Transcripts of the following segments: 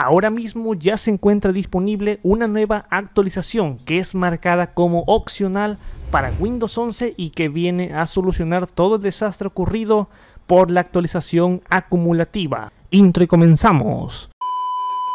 Ahora mismo ya se encuentra disponible una nueva actualización que es marcada como opcional para Windows 11 y que viene a solucionar todo el desastre ocurrido por la actualización acumulativa. Intro y comenzamos.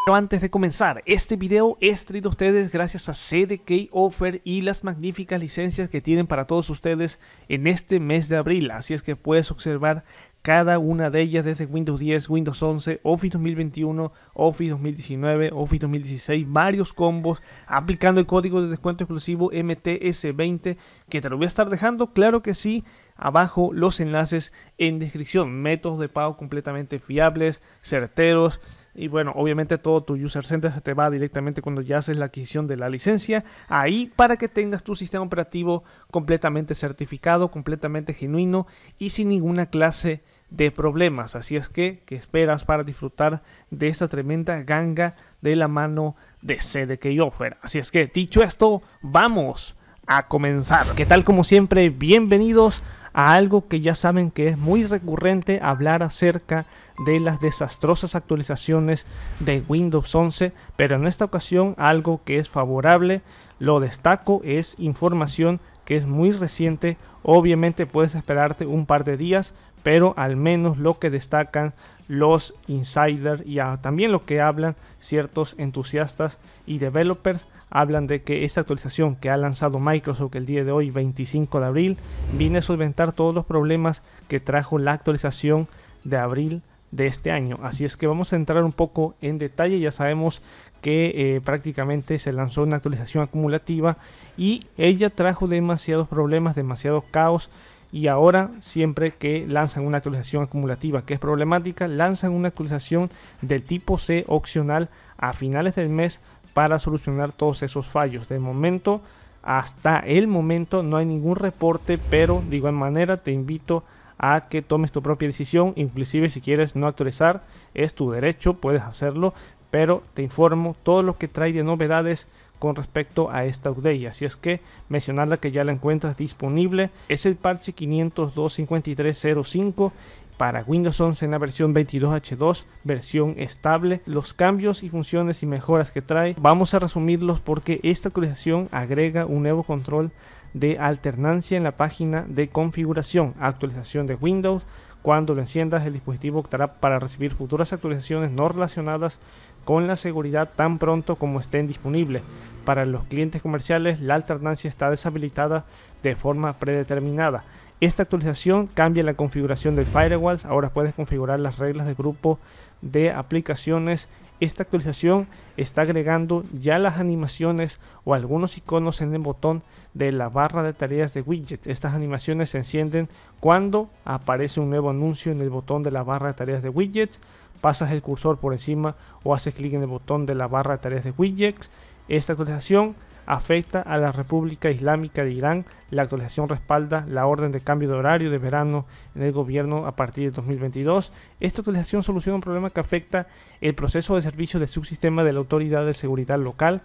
Pero antes de comenzar, este video es traído a ustedes gracias a CDK Offer y las magníficas licencias que tienen para todos ustedes en este mes de abril. Así es que puedes observar cada una de ellas desde Windows 10, Windows 11, Office 2021, Office 2019, Office 2016, varios combos, aplicando el código de descuento exclusivo MTS20, que te lo voy a estar dejando, claro que sí, abajo los enlaces en descripción. Métodos de pago completamente fiables, certeros y bueno, obviamente todo tu user center se te va directamente cuando ya haces la adquisición de la licencia ahí para que tengas tu sistema operativo completamente certificado, completamente genuino y sin ninguna clase de problemas. Así es que, ¿qué esperas para disfrutar de esta tremenda ganga de la mano de CDK que yo Así es que, dicho esto, vamos a comenzar. que tal como siempre? Bienvenidos a algo que ya saben que es muy recurrente hablar acerca de las desastrosas actualizaciones de Windows 11, pero en esta ocasión algo que es favorable, lo destaco, es información que es muy reciente, obviamente puedes esperarte un par de días, pero al menos lo que destacan los insiders y también lo que hablan ciertos entusiastas y developers hablan de que esta actualización que ha lanzado Microsoft el día de hoy 25 de abril viene a solventar todos los problemas que trajo la actualización de abril de este año. Así es que vamos a entrar un poco en detalle. Ya sabemos que eh, prácticamente se lanzó una actualización acumulativa y ella trajo demasiados problemas, demasiado caos y ahora siempre que lanzan una actualización acumulativa que es problemática, lanzan una actualización del tipo C opcional a finales del mes para solucionar todos esos fallos. De momento, hasta el momento no hay ningún reporte, pero de igual manera te invito a que tomes tu propia decisión, inclusive si quieres no actualizar, es tu derecho, puedes hacerlo, pero te informo todo lo que trae de novedades con respecto a esta update. Así es que mencionarla que ya la encuentras disponible. Es el parche 502.5305 para Windows 11 en la versión 22H2, versión estable. Los cambios y funciones y mejoras que trae, vamos a resumirlos porque esta actualización agrega un nuevo control de alternancia en la página de configuración, actualización de Windows. Cuando lo enciendas, el dispositivo optará para recibir futuras actualizaciones no relacionadas con la seguridad tan pronto como estén disponibles. Para los clientes comerciales la alternancia está deshabilitada de forma predeterminada. Esta actualización cambia la configuración del firewall, ahora puedes configurar las reglas de grupo de aplicaciones. Esta actualización está agregando ya las animaciones o algunos iconos en el botón de la barra de tareas de widget. Estas animaciones se encienden cuando aparece un nuevo anuncio en el botón de la barra de tareas de widget pasas el cursor por encima o haces clic en el botón de la barra de tareas de widgets. Esta actualización afecta a la República Islámica de Irán. La actualización respalda la orden de cambio de horario de verano en el gobierno a partir de 2022. Esta actualización soluciona un problema que afecta el proceso de servicio del subsistema de la Autoridad de Seguridad Local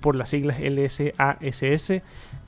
por las siglas LSASS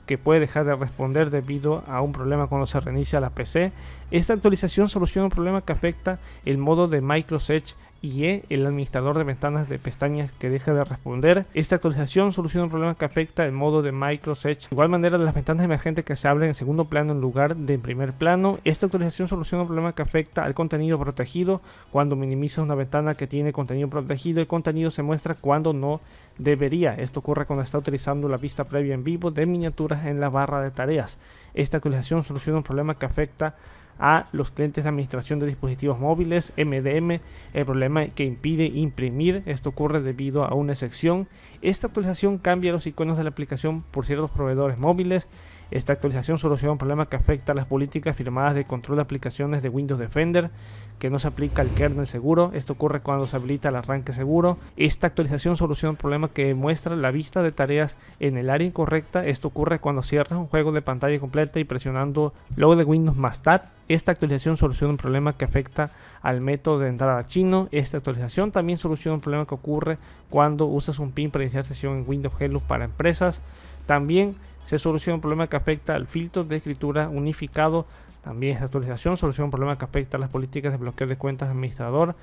que puede dejar de responder debido a un problema cuando se reinicia la PC. Esta actualización soluciona un problema que afecta el modo de Microsoft Edge IE, el administrador de ventanas de pestañas que deja de responder. Esta actualización soluciona un problema que afecta el modo de Microsoft Edge. De igual manera, las ventanas emergentes que se abren en segundo plano en lugar de en primer plano. Esta actualización soluciona un problema que afecta al contenido protegido. Cuando minimiza una ventana que tiene contenido protegido, el contenido se muestra cuando no debería. Esto ocurre cuando está utilizando la vista previa en vivo de miniaturas en la barra de tareas. Esta actualización soluciona un problema que afecta a los clientes de administración de dispositivos móviles, MDM, el problema que impide imprimir, esto ocurre debido a una excepción. Esta actualización cambia los iconos de la aplicación por ciertos proveedores móviles esta actualización soluciona un problema que afecta a las políticas firmadas de control de aplicaciones de Windows Defender, que no se aplica al kernel seguro. Esto ocurre cuando se habilita el arranque seguro. Esta actualización soluciona un problema que muestra la vista de tareas en el área incorrecta. Esto ocurre cuando cierras un juego de pantalla completa y presionando logo de Windows más Tab. Esta actualización soluciona un problema que afecta al método de entrada chino. Esta actualización también soluciona un problema que ocurre cuando usas un pin para iniciar sesión en Windows Hello para empresas. También se soluciona un problema que afecta al filtro de escritura unificado. También esta actualización soluciona un problema que afecta a las políticas de bloqueo de cuentas administrador.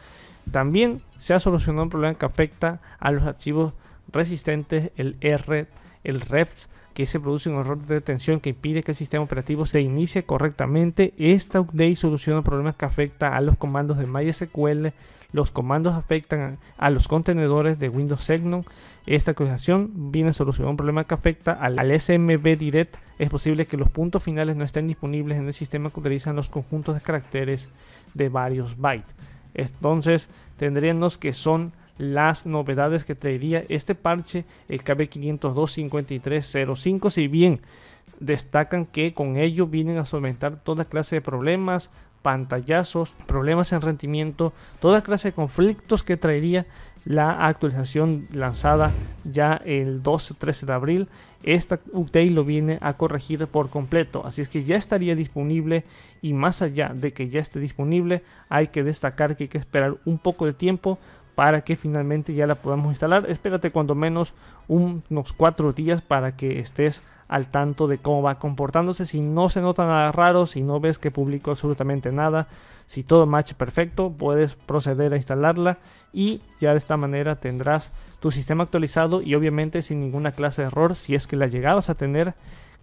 También se ha solucionado un problema que afecta a los archivos resistentes, el R, el ReFS, que se produce un error de detención que impide que el sistema operativo se inicie correctamente. Esta update soluciona problemas que afecta a los comandos de MySQL los comandos afectan a, los contenedores de Windows Segment. Esta actualización viene a solucionar un problema que afecta al, SMB Direct. Es posible que los puntos finales no estén disponibles en el sistema que utilizan los conjuntos de caracteres de varios bytes. Entonces tendríamos que son las novedades que traería este parche, el kb 5025305 si bien destacan que con ello vienen a solventar toda clase de problemas, pantallazos, problemas en rendimiento, toda clase de conflictos que traería la actualización lanzada ya el 12-13 de abril. Esta update lo viene a corregir por completo, así es que ya estaría disponible y más allá de que ya esté disponible, hay que destacar que hay que esperar un poco de tiempo para que finalmente ya la podamos instalar. Espérate cuando menos unos cuatro días para que estés al tanto de cómo va comportándose. Si no se nota nada raro, si no ves que publicó absolutamente nada, si todo marcha perfecto, puedes proceder a instalarla y ya de esta manera tendrás tu sistema actualizado y obviamente sin ninguna clase de error si es que la llegabas a tener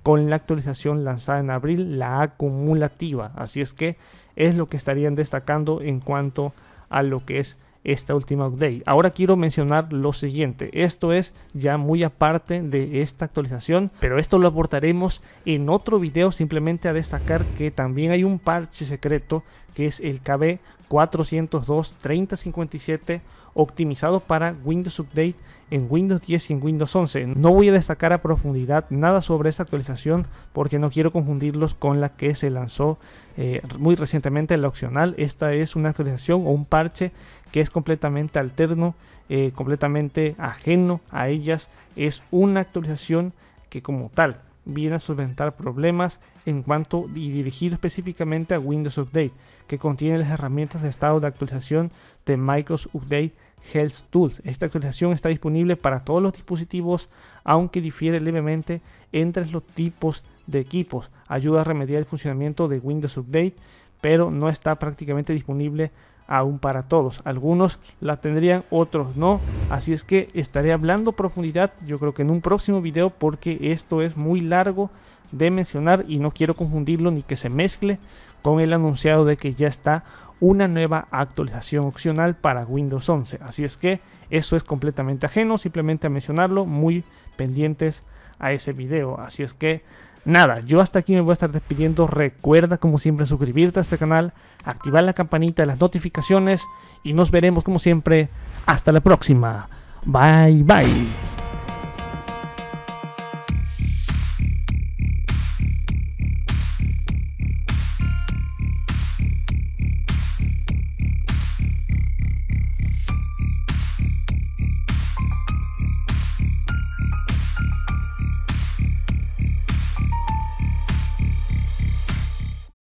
con la actualización lanzada en abril, la acumulativa. Así es que es lo que estarían destacando en cuanto a lo que es esta última update. Ahora quiero mencionar lo siguiente, esto es ya muy aparte de esta actualización, pero esto lo aportaremos en otro video simplemente a destacar que también hay un parche secreto que es el KB 402 3057 optimizados para Windows Update en Windows 10 y en Windows 11. No voy a destacar a profundidad nada sobre esta actualización porque no quiero confundirlos con la que se lanzó eh, muy recientemente, la opcional. Esta es una actualización o un parche que es completamente alterno, eh, completamente ajeno a ellas. Es una actualización que como tal viene a solventar problemas en cuanto y dirigido específicamente a Windows Update, que contiene las herramientas de estado de actualización de Microsoft Update Health Tools. Esta actualización está disponible para todos los dispositivos, aunque difiere levemente entre los tipos de equipos. Ayuda a remediar el funcionamiento de Windows Update, pero no está prácticamente disponible aún para todos. Algunos la tendrían, otros no. Así es que estaré hablando profundidad, yo creo que en un próximo video, porque esto es muy largo de mencionar y no quiero confundirlo ni que se mezcle con el anunciado de que ya está una nueva actualización opcional para Windows 11. Así es que eso es completamente ajeno, simplemente a mencionarlo, muy pendientes a ese video. Así es que nada, yo hasta aquí me voy a estar despidiendo. Recuerda como siempre suscribirte a este canal, activar la campanita de las notificaciones y nos veremos como siempre hasta la próxima. Bye bye.